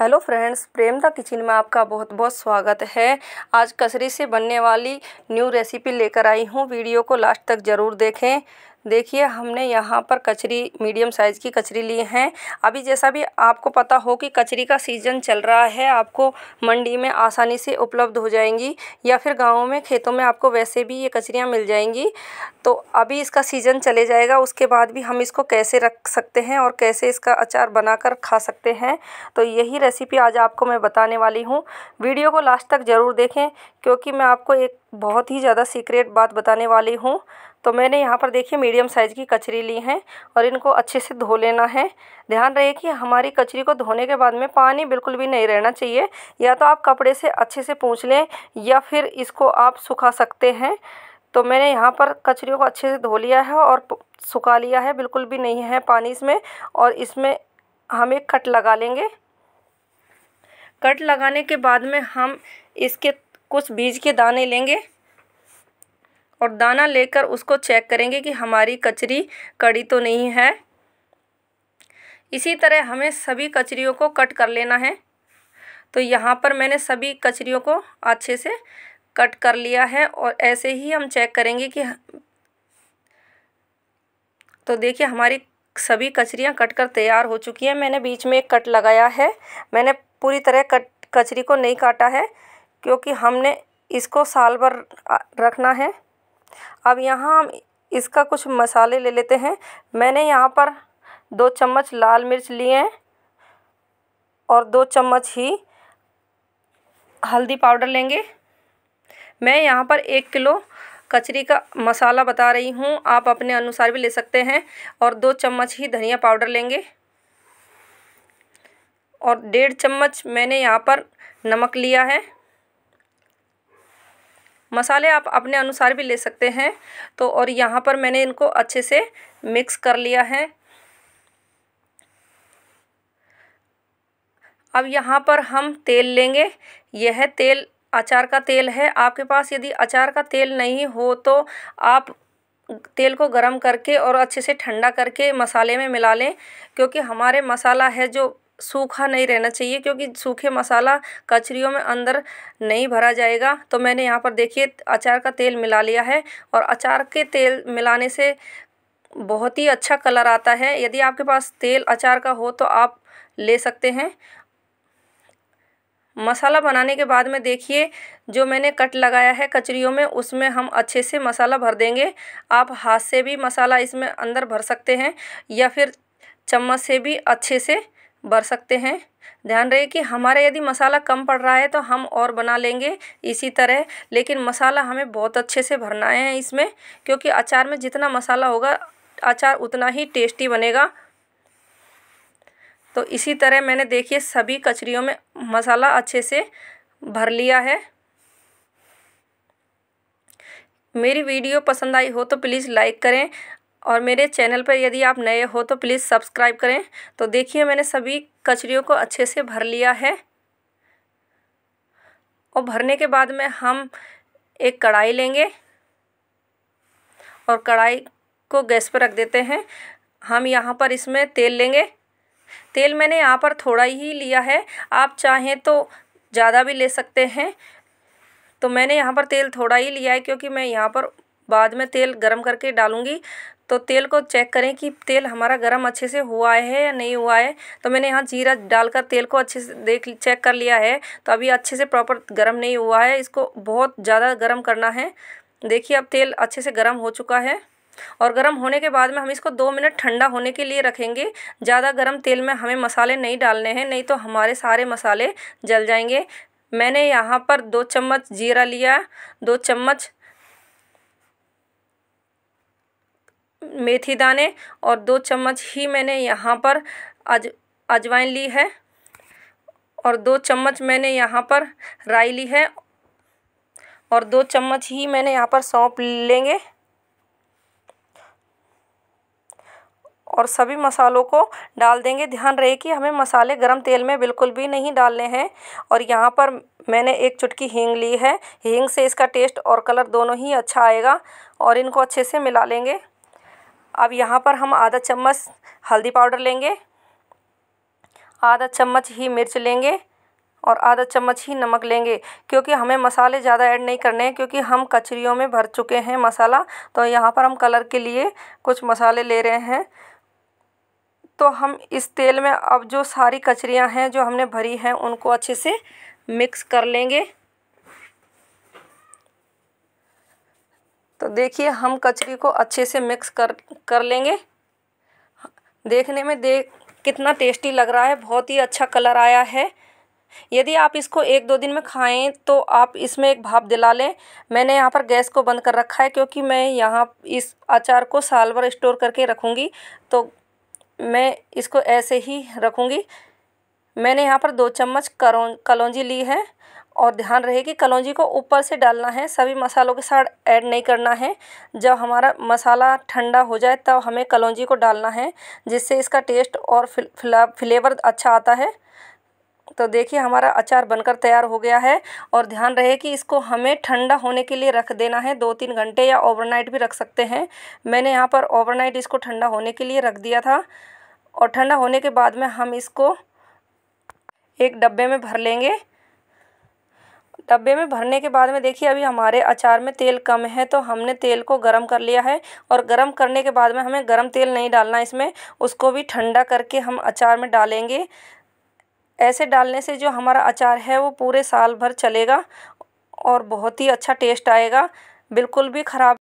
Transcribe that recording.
hello friends Prem the kitchen में आपका बहुत बहुत स्वागत है आज कसरी से बनने वाली न्यू रेसिपी लेकर आई हूँ वीडियो को लास्ट तक ज़रूर देखें देखिए हमने यहाँ पर कचरी मीडियम साइज़ की कचरी ली हैं अभी जैसा भी आपको पता हो कि कचरी का सीज़न चल रहा है आपको मंडी में आसानी से उपलब्ध हो जाएंगी या फिर गाँव में खेतों में आपको वैसे भी ये कचरियाँ मिल जाएंगी तो अभी इसका सीज़न चले जाएगा उसके बाद भी हम इसको कैसे रख सकते हैं और कैसे इसका अचार बनाकर खा सकते हैं तो यही रेसिपी आज आपको मैं बताने वाली हूँ वीडियो को लास्ट तक ज़रूर देखें क्योंकि मैं आपको एक बहुत ही ज़्यादा सीक्रेट बात बताने वाली हूँ तो मैंने यहाँ पर देखिए मीडियम साइज़ की कचरी ली है और इनको अच्छे से धो लेना है ध्यान रहे कि हमारी कचरी को धोने के बाद में पानी बिल्कुल भी नहीं रहना चाहिए या तो आप कपड़े से अच्छे से पूछ लें या फिर इसको आप सुखा सकते हैं तो मैंने यहाँ पर कचरियों को अच्छे से धो लिया है और सुखा लिया है बिल्कुल भी नहीं है पानी इसमें और इसमें हम एक कट लगा लेंगे कट लगाने के बाद में हम इसके कुछ बीज के दाने लेंगे और दाना लेकर उसको चेक करेंगे कि हमारी कचरी कड़ी तो नहीं है इसी तरह हमें सभी कचरियों को कट कर लेना है तो यहाँ पर मैंने सभी कचरियों को अच्छे से कट कर लिया है और ऐसे ही हम चेक करेंगे कि तो देखिए हमारी सभी कचरियाँ कट कर तैयार हो चुकी हैं मैंने बीच में एक कट लगाया है मैंने पूरी तरह कट कचरी को नहीं काटा है क्योंकि हमने इसको साल भर रखना है अब यहाँ हम इसका कुछ मसाले ले लेते हैं मैंने यहाँ पर दो चम्मच लाल मिर्च लिए हैं और दो चम्मच ही हल्दी पाउडर लेंगे मैं यहाँ पर एक किलो कचरी का मसाला बता रही हूँ आप अपने अनुसार भी ले सकते हैं और दो चम्मच ही धनिया पाउडर लेंगे और डेढ़ चम्मच मैंने यहाँ पर नमक लिया है मसाले आप अपने अनुसार भी ले सकते हैं तो और यहाँ पर मैंने इनको अच्छे से मिक्स कर लिया है अब यहाँ पर हम तेल लेंगे यह तेल अचार का तेल है आपके पास यदि अचार का तेल नहीं हो तो आप तेल को गरम करके और अच्छे से ठंडा करके मसाले में मिला लें क्योंकि हमारे मसाला है जो सूखा नहीं रहना चाहिए क्योंकि सूखे मसाला कचरियों में अंदर नहीं भरा जाएगा तो मैंने यहाँ पर देखिए अचार का तेल मिला लिया है और अचार के तेल मिलाने से बहुत ही अच्छा कलर आता है यदि आपके पास तेल अचार का हो तो आप ले सकते हैं मसाला बनाने के बाद में देखिए जो मैंने कट लगाया है कचरियों में उसमें हम अच्छे से मसाला भर देंगे आप हाथ से भी मसाला इसमें अंदर भर सकते हैं या फिर चम्मच से भी अच्छे से भर सकते हैं ध्यान रहे कि हमारा यदि मसाला कम पड़ रहा है तो हम और बना लेंगे इसी तरह लेकिन मसाला हमें बहुत अच्छे से भरना है इसमें क्योंकि अचार में जितना मसाला होगा अचार उतना ही टेस्टी बनेगा तो इसी तरह मैंने देखिए सभी कचरियों में मसाला अच्छे से भर लिया है मेरी वीडियो पसंद आई हो तो प्लीज़ लाइक करें और मेरे चैनल पर यदि आप नए हो तो प्लीज़ सब्सक्राइब करें तो देखिए मैंने सभी कचरियों को अच्छे से भर लिया है और भरने के बाद में हम एक कढ़ाई लेंगे और कढ़ाई को गैस पर रख देते हैं हम यहाँ पर इसमें तेल लेंगे तेल मैंने यहाँ पर थोड़ा ही लिया है आप चाहें तो ज़्यादा भी ले सकते हैं तो मैंने यहाँ पर तेल थोड़ा ही लिया है क्योंकि मैं यहाँ पर बाद में तेल गरम करके डालूँगी तो तेल को चेक करें कि तेल हमारा गरम अच्छे से हुआ है या नहीं हुआ है तो मैंने यहाँ जीरा डालकर तेल को अच्छे से देख चेक कर लिया है तो अभी अच्छे से प्रॉपर गर्म नहीं हुआ है इसको बहुत ज़्यादा गर्म करना है देखिए अब तेल अच्छे से गर्म हो चुका है और गर्म होने के बाद में हम इसको दो मिनट ठंडा होने के लिए रखेंगे ज़्यादा गर्म तेल में हमें मसाले नहीं डालने हैं नहीं तो हमारे सारे मसाले जल जाएंगे मैंने यहाँ पर दो चम्मच जीरा लिया दो चम्मच मेथी दाने और दो चम्मच ही मैंने यहाँ पर अज अजवाइन ली है और दो चम्मच मैंने यहाँ पर राई ली है और दो चम्मच ही मैंने यहाँ पर सौंप लेंगे और सभी मसालों को डाल देंगे ध्यान रहे कि हमें मसाले गरम तेल में बिल्कुल भी नहीं डालने हैं और यहाँ पर मैंने एक चुटकी हींग ली है हींग से इसका टेस्ट और कलर दोनों ही अच्छा आएगा और इनको अच्छे से मिला लेंगे अब यहाँ पर हम आधा चम्मच हल्दी पाउडर लेंगे आधा चम्मच ही मिर्च लेंगे और आधा चम्मच ही नमक लेंगे क्योंकि हमें मसाले ज़्यादा ऐड नहीं करने हैं क्योंकि हम कचरियों में भर चुके हैं मसाला तो यहाँ पर हम कलर के लिए कुछ मसाले ले रहे हैं तो हम इस तेल में अब जो सारी कचरियाँ हैं जो हमने भरी हैं उनको अच्छे से मिक्स कर लेंगे तो देखिए हम कचरी को अच्छे से मिक्स कर कर लेंगे देखने में देख कितना टेस्टी लग रहा है बहुत ही अच्छा कलर आया है यदि आप इसको एक दो दिन में खाएं तो आप इसमें एक भाप दिला लें मैंने यहाँ पर गैस को बंद कर रखा है क्योंकि मैं यहाँ इस अचार को साल भर स्टोर करके रखूँगी तो मैं इसको ऐसे ही रखूँगी मैंने यहाँ पर दो चम्मच करों कलौजी ली है और ध्यान रहे कि कलौजी को ऊपर से डालना है सभी मसालों के साथ ऐड नहीं करना है जब हमारा मसाला ठंडा हो जाए तब हमें कलौजी को डालना है जिससे इसका टेस्ट और फ्लेवर अच्छा आता है तो देखिए हमारा अचार बनकर तैयार हो गया है और ध्यान रहे कि इसको हमें ठंडा होने के लिए रख देना है दो तीन घंटे या ओवरनाइट भी रख सकते हैं मैंने यहाँ पर ओवरनाइट इसको ठंडा होने के लिए रख दिया था और ठंडा होने के बाद में हम इसको एक डब्बे में भर लेंगे डब्बे में भरने के बाद में देखिए अभी हमारे अचार में तेल कम है तो हमने तेल को गर्म कर लिया है और गर्म करने के बाद में हमें गर्म तेल नहीं डालना इसमें उसको भी ठंडा करके हम अचार में डालेंगे ऐसे डालने से जो हमारा अचार है वो पूरे साल भर चलेगा और बहुत ही अच्छा टेस्ट आएगा बिल्कुल भी ख़राब